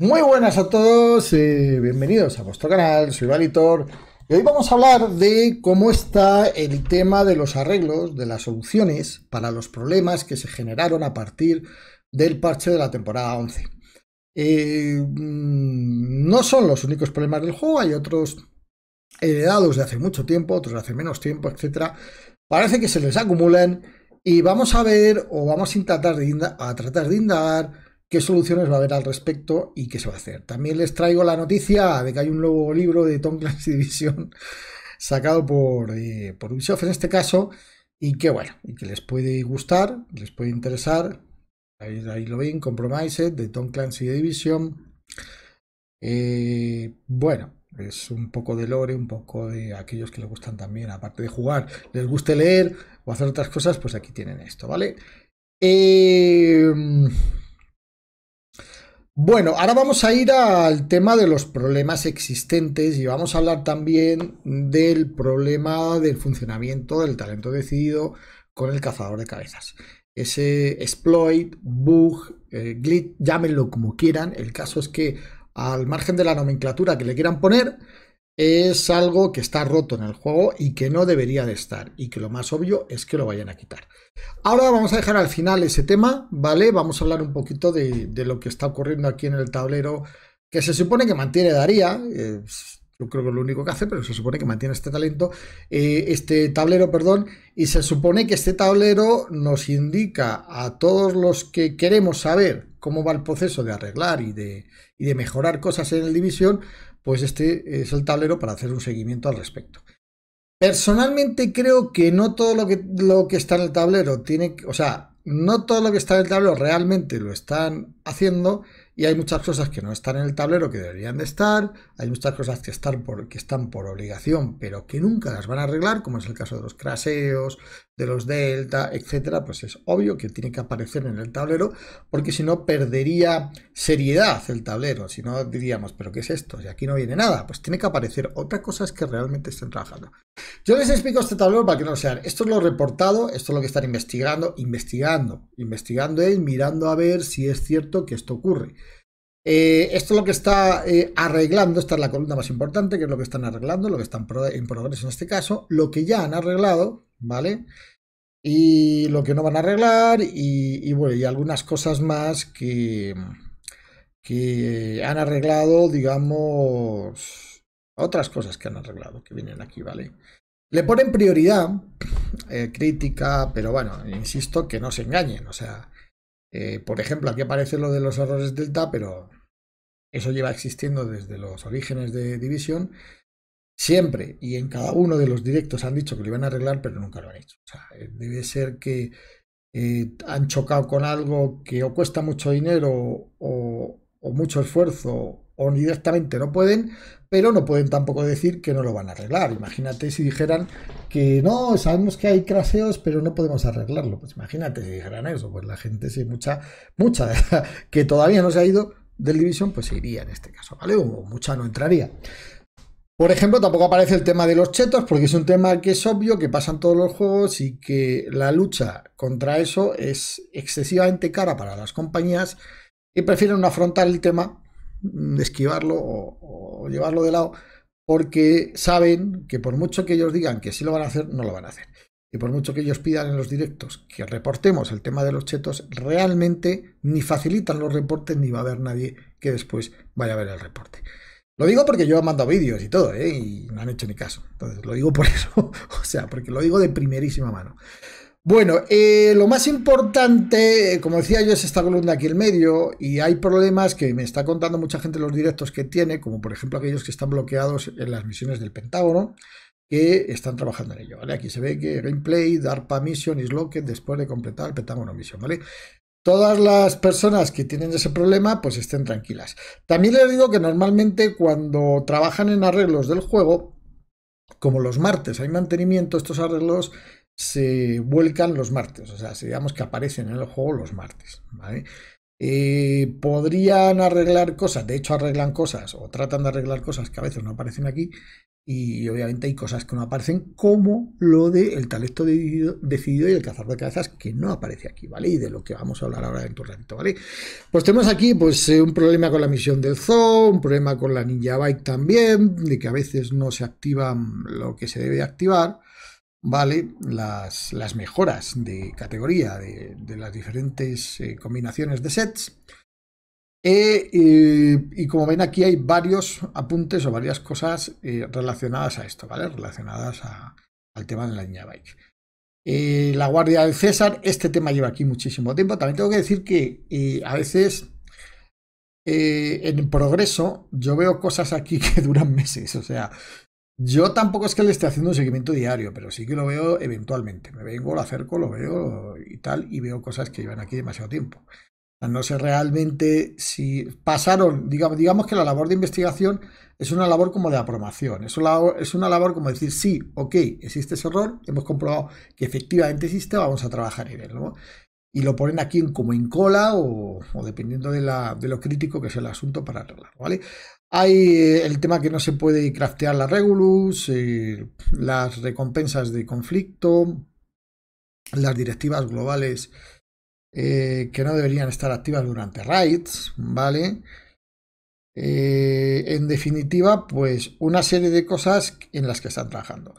Muy buenas a todos, eh, bienvenidos a vuestro canal, soy Valitor y hoy vamos a hablar de cómo está el tema de los arreglos, de las soluciones para los problemas que se generaron a partir del parche de la temporada 11. Eh, mm, no son los únicos problemas del juego, hay otros heredados de hace mucho tiempo, otros de hace menos tiempo, etc. Parece que se les acumulan y vamos a ver o vamos a intentar a tratar de indagar qué soluciones va a haber al respecto y qué se va a hacer. También les traigo la noticia de que hay un nuevo libro de Tom Clancy Division sacado eh, por, Ubisoft en este caso y que bueno, y que les puede gustar, les puede interesar. Ahí, lo ven, Compromise de Tom Clancy Division. Eh, bueno, es un poco de lore, un poco de aquellos que le gustan también, aparte de jugar, les guste leer o hacer otras cosas, pues aquí tienen esto, ¿vale? Eh, bueno, ahora vamos a ir al tema de los problemas existentes y vamos a hablar también del problema del funcionamiento del talento decidido con el cazador de cabezas. Ese exploit, bug, eh, glitch, llámenlo como quieran. El caso es que al margen de la nomenclatura que le quieran poner, es algo que está roto en el juego y que no debería de estar y que lo más obvio es que lo vayan a quitar. Ahora vamos a dejar al final ese tema, ¿vale? Vamos a hablar un poquito de, lo que está ocurriendo aquí en el tablero que se supone que mantiene Daría. yo creo que es lo único que hace, pero se supone que mantiene este talento, eh, este tablero, perdón, y se supone que este tablero nos indica a todos los que queremos saber cómo va el proceso de arreglar y de, y de mejorar cosas en el división, pues este es el tablero para hacer un seguimiento al respecto. Personalmente creo que no todo lo que, lo que está en el tablero tiene, o sea, no todo lo que está en el tablero realmente lo están haciendo y hay muchas cosas que no están en el tablero que deberían de estar, hay muchas cosas que están que están por obligación pero que nunca las van a arreglar, como es el caso de los craseos, de los delta, etcétera, pues es obvio que tiene que aparecer en el tablero, porque si no perdería seriedad el tablero, si no diríamos, pero ¿qué es esto? Y aquí no viene nada, pues tiene que aparecer otras cosas que realmente estén trabajando. Yo les explico este tablero para que no sean, esto es lo reportado, esto es lo que están investigando, investigando, investigando él mirando a ver si es cierto que esto ocurre. Eh, esto es lo que está eh, arreglando, esta es la columna más importante, que es lo que están arreglando, lo que están en progreso en este caso, lo que ya han arreglado, ¿vale? Y lo que no van a arreglar y, bueno, y algunas cosas más que, que han arreglado, digamos, otras cosas que han arreglado, que vienen aquí, ¿vale? Le ponen prioridad, eh, crítica, pero bueno, insisto que no se engañen, o sea, por ejemplo, aquí aparece lo de los errores delta, pero eso lleva existiendo desde los orígenes de división siempre y en cada uno de los directos han dicho que lo iban a arreglar, pero nunca lo han hecho. O sea, eh, debe ser que eh, han chocado con algo que o cuesta mucho dinero o, mucho esfuerzo o directamente no pueden, pero no pueden tampoco decir que no lo van a arreglar. Imagínate si dijeran que no, sabemos que hay craseos, pero no podemos arreglarlo. Pues imagínate si dijeran eso, pues la gente sí, mucha, mucha, que todavía no se ha ido, del Division, pues se iría en este caso, ¿vale? O mucha no entraría. Por ejemplo, tampoco aparece el tema de los chetos, porque es un tema que es obvio, que pasa en todos los juegos y que la lucha contra eso es excesivamente cara para las compañías y prefieren afrontar el tema, mm, esquivarlo o, o llevarlo de lado, porque saben que por mucho que ellos digan que sí lo van a hacer, no lo van a hacer. Y por mucho que ellos pidan en los directos que reportemos el tema de los chetos, realmente ni facilitan los reportes ni va a haber nadie que después vaya a ver el reporte. Lo digo porque yo he mandado vídeos y todo, ¿eh? y no han hecho ni caso. Entonces, lo digo por eso, o sea, porque lo digo de primerísima mano. Bueno, eh, lo más importante, como decía yo, es esta columna aquí en medio y hay problemas que me está contando mucha gente en los directos que tiene, como por ejemplo aquellos que están bloqueados en las misiones del Pentágono, que están trabajando en ello, ¿vale? Aquí se ve que gameplay, DARPA mission is locked después de completar el Pentágono mission, ¿vale? Todas las personas que tienen ese problema, pues estén tranquilas. También les digo que normalmente cuando trabajan en arreglos del juego, como los martes hay mantenimiento, estos arreglos se vuelcan los martes, o sea, digamos que aparecen en el juego los martes, ¿vale? Eh, podrían arreglar cosas, de hecho arreglan cosas o tratan de arreglar cosas que a veces no aparecen aquí y obviamente hay cosas que no aparecen como lo de el talento decidido, y el cazar de cabezas que no aparece aquí, ¿vale? Y de lo que vamos a hablar ahora en tu ratito, ¿vale? Pues tenemos aquí pues eh, un problema con la misión del zoo, un problema con la ninja bike también, de que a veces no se activa lo que se debe activar ¿vale? Las, las mejoras de categoría de, las diferentes eh, combinaciones de sets. E, eh, y como ven aquí hay varios apuntes o varias cosas eh, relacionadas a esto, ¿vale? Relacionadas al tema de la línea bike. la guardia del César, este tema lleva aquí muchísimo tiempo. También tengo que decir que a veces en progreso yo veo cosas aquí que duran meses. O sea, yo tampoco es que le esté haciendo un seguimiento diario, pero sí que lo veo eventualmente. Me vengo, lo acerco, lo veo y tal, y veo cosas que llevan aquí demasiado tiempo. No sé realmente si pasaron, digamos, digamos que la labor de investigación es una labor como de aprobación, es una, labor, es una labor como decir, sí, ok, existe ese error, hemos comprobado que efectivamente existe, vamos a trabajar en él. ¿no? y lo ponen aquí como en cola o, dependiendo de, la, de, lo crítico que es el asunto para arreglar, ¿vale? Hay eh, el tema que no se puede craftear la Regulus, eh, las recompensas de conflicto, las directivas globales eh, que no deberían estar activas durante raids, ¿vale? en definitiva, pues una serie de cosas en las que están trabajando.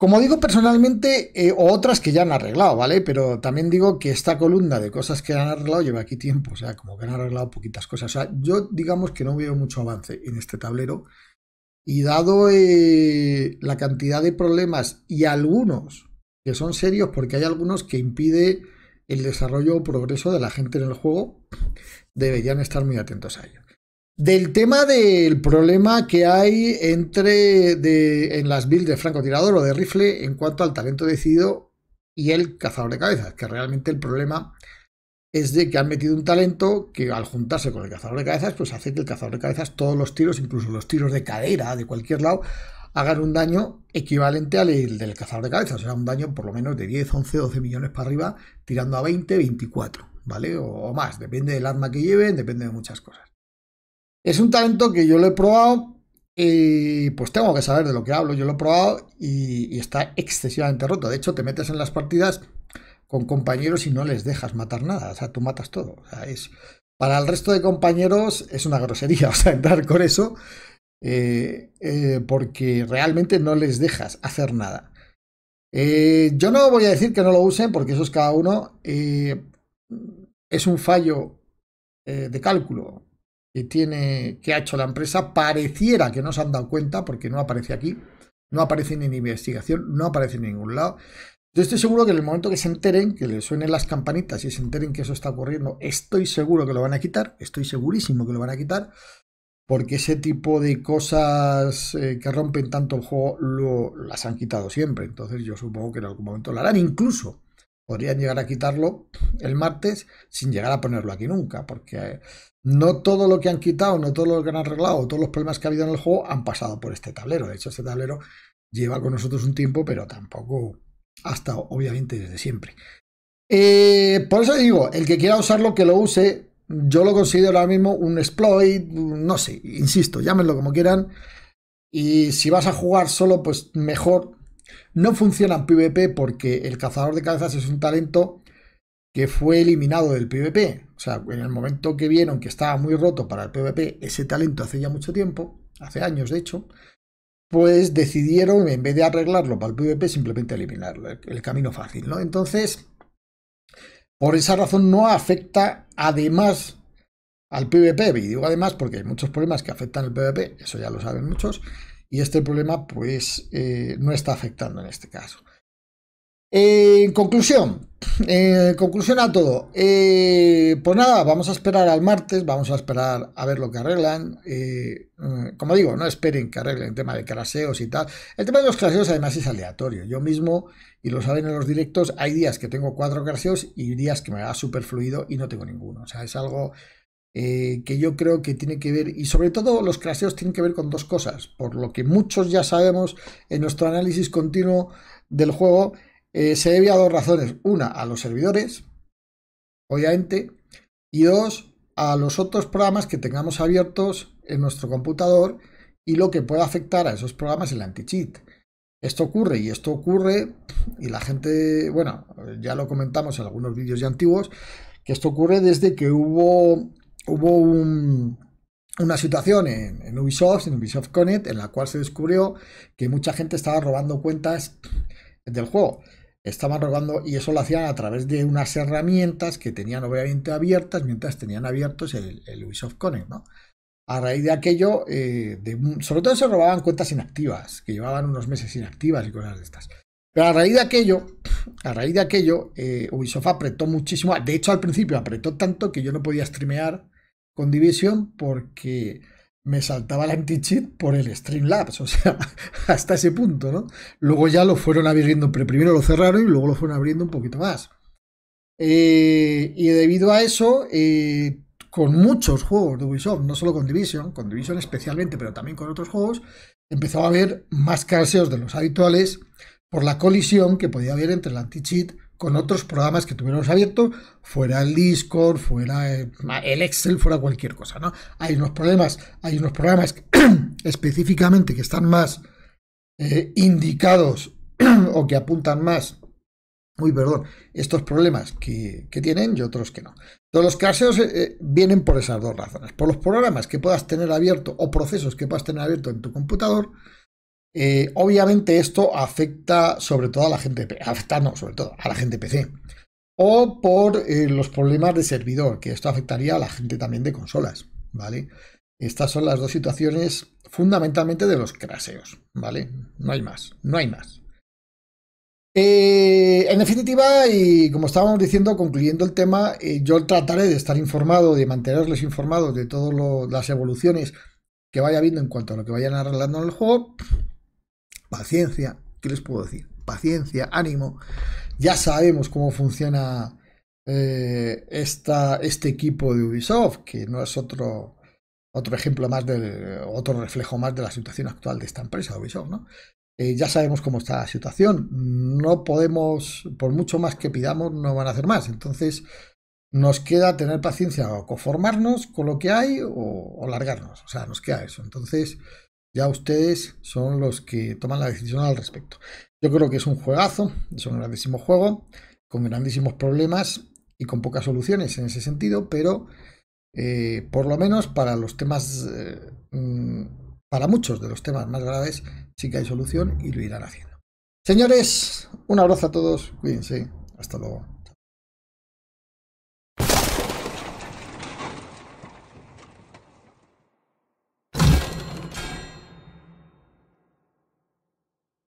Como digo personalmente, eh, otras que ya han arreglado, ¿vale? Pero también digo que esta columna de cosas que han arreglado lleva aquí tiempo, o sea, como que han arreglado poquitas cosas. O sea, yo digamos que no veo mucho avance en este tablero. Y dado eh, la cantidad de problemas y algunos que son serios, porque hay algunos que impide el desarrollo o progreso de la gente en el juego, deberían estar muy atentos a ello. Del tema del problema que hay entre en las builds de francotirador o de rifle en cuanto al talento decidido y el cazador de cabezas, que realmente el problema es de que han metido un talento que al juntarse con el cazador de cabezas, pues hace que el cazador de cabezas todos los tiros, incluso los tiros de cadera, de cualquier lado, hagan un daño equivalente al del cazador de cabezas, o sea, un daño por lo menos de 10, 11, 12 millones para arriba, tirando a 20, 24, ¿vale? o más, depende del arma que lleven, depende de muchas cosas. Es un talento que yo lo he probado y pues tengo que saber de lo que hablo. Yo lo he probado y, está excesivamente roto. De hecho, te metes en las partidas con compañeros y no les dejas matar nada. O sea, tú matas todo. es, para el resto de compañeros es una grosería, o sea, entrar con eso, eh, eh, porque realmente no les dejas hacer nada. Eh, yo no voy a decir que no lo usen, porque eso es cada uno. es un fallo de cálculo tiene, que ha hecho la empresa, pareciera que no se han dado cuenta porque no aparece aquí, no aparece en investigación, no aparece en ningún lado. Yo estoy seguro que en el momento que se enteren, que les suenen las campanitas y se enteren que eso está ocurriendo, estoy seguro que lo van a quitar, estoy segurísimo que lo van a quitar, porque ese tipo de cosas eh, que rompen tanto el juego lo, las han quitado siempre. Entonces yo supongo que en algún momento lo harán, incluso podrían llegar a quitarlo el martes sin llegar a ponerlo aquí nunca, porque eh, no todo lo que han quitado, no todo lo que han arreglado, todos los problemas que ha habido en el juego han pasado por este tablero. De hecho, este tablero lleva con nosotros un tiempo, pero tampoco hasta obviamente desde siempre. Eh, por eso digo, el que quiera usarlo, que lo use. Yo lo considero ahora mismo un exploit, no sé, insisto, llámenlo como quieran. Y si vas a jugar solo, pues mejor no funciona en PvP porque el cazador de cabezas es un talento que fue eliminado del PvP. O sea, en el momento que vieron que estaba muy roto para el PvP ese talento hace ya mucho tiempo, hace años de hecho, pues decidieron, en vez de arreglarlo para el PvP, simplemente eliminarlo, el camino fácil, ¿no? Entonces, por esa razón no afecta además al PvP, y digo además porque hay muchos problemas que afectan al PvP, eso ya lo saben muchos, y este problema pues eh, no está afectando en este caso. Eh, en conclusión, en eh, conclusión a todo. pues nada, vamos a esperar al martes, vamos a esperar a ver lo que arreglan. Mm, como digo, no esperen que arreglen el tema de craseos y tal. El tema de los craseos, además es aleatorio. Yo mismo, y lo saben en los directos, hay días que tengo cuatro craseos y días que me va fluido y no tengo ninguno. O sea, es algo eh, que yo creo que tiene que ver, y sobre todo los craseos tienen que ver con dos cosas, por lo que muchos ya sabemos en nuestro análisis continuo del juego, eh, se debe a dos razones. Una, a los servidores, obviamente, y dos, a los otros programas que tengamos abiertos en nuestro computador y lo que pueda afectar a esos programas el anti-cheat. Esto ocurre y esto ocurre, y la gente, bueno, ya lo comentamos en algunos vídeos ya antiguos, que esto ocurre desde que hubo hubo una situación en, Ubisoft, en Ubisoft Connect, en la cual se descubrió que mucha gente estaba robando cuentas del juego. Estaban robando y eso lo hacían a través de unas herramientas que tenían obviamente abiertas mientras tenían abiertos el, Ubisoft Connect, A raíz de aquello, eh, sobre todo se robaban cuentas inactivas, que llevaban unos meses inactivas y cosas de estas. Pero a raíz de aquello, a raíz de aquello, eh, Ubisoft apretó muchísimo. De hecho, al principio apretó tanto que yo no podía streamear con Division porque me saltaba la anti-cheat por el Streamlabs, o sea, hasta ese punto, ¿no? Luego ya lo fueron abriendo, pero primero lo cerraron y luego lo fueron abriendo un poquito más. Eh, y debido a eso, eh, con muchos juegos de Ubisoft, no solo con Division, con Division especialmente, pero también con otros juegos, empezó a haber más carseos de los habituales por la colisión que podía haber entre el anti-cheat con otros programas que tuviéramos abierto, fuera el Discord, fuera eh, ah, el Excel, fuera cualquier cosa, ¿no? Hay unos problemas, hay unos programas específicamente que están más eh, indicados o que apuntan más, muy perdón, estos problemas que, tienen y otros que no. Todos los casos eh, vienen por esas dos razones, por los programas que puedas tener abierto o procesos que puedas tener abierto en tu computador, eh, obviamente esto afecta sobre todo a la gente, afecta no, sobre todo a la gente PC. O por eh, los problemas de servidor, que esto afectaría a la gente también de consolas, ¿vale? Estas son las dos situaciones fundamentalmente de los craseos, ¿vale? No hay más, no hay más. Eh, en definitiva, y como estábamos diciendo, concluyendo el tema, yo trataré de estar informado, de mantenerles informados de todas las evoluciones que vaya viendo en cuanto a lo que vayan arreglando el juego paciencia, ¿qué les puedo decir? Paciencia, ánimo. Ya sabemos cómo funciona eh, este equipo de Ubisoft, que no es otro, otro ejemplo más del, otro reflejo más de la situación actual de esta empresa, Ubisoft, ¿no? Eh, ya sabemos cómo está la situación. No podemos, por mucho más que pidamos, no van a hacer más. Entonces, nos queda tener paciencia o conformarnos con lo que hay o, o largarnos. O sea, nos queda eso. Entonces, ya ustedes son los que toman la decisión al respecto. Yo creo que es un juegazo, es un grandísimo juego, con grandísimos problemas y con pocas soluciones en ese sentido, pero eh, por lo menos para los temas, eh, mm, para muchos de los temas más graves, sí que hay solución y lo irán haciendo. Señores, un abrazo a todos, cuídense, hasta luego.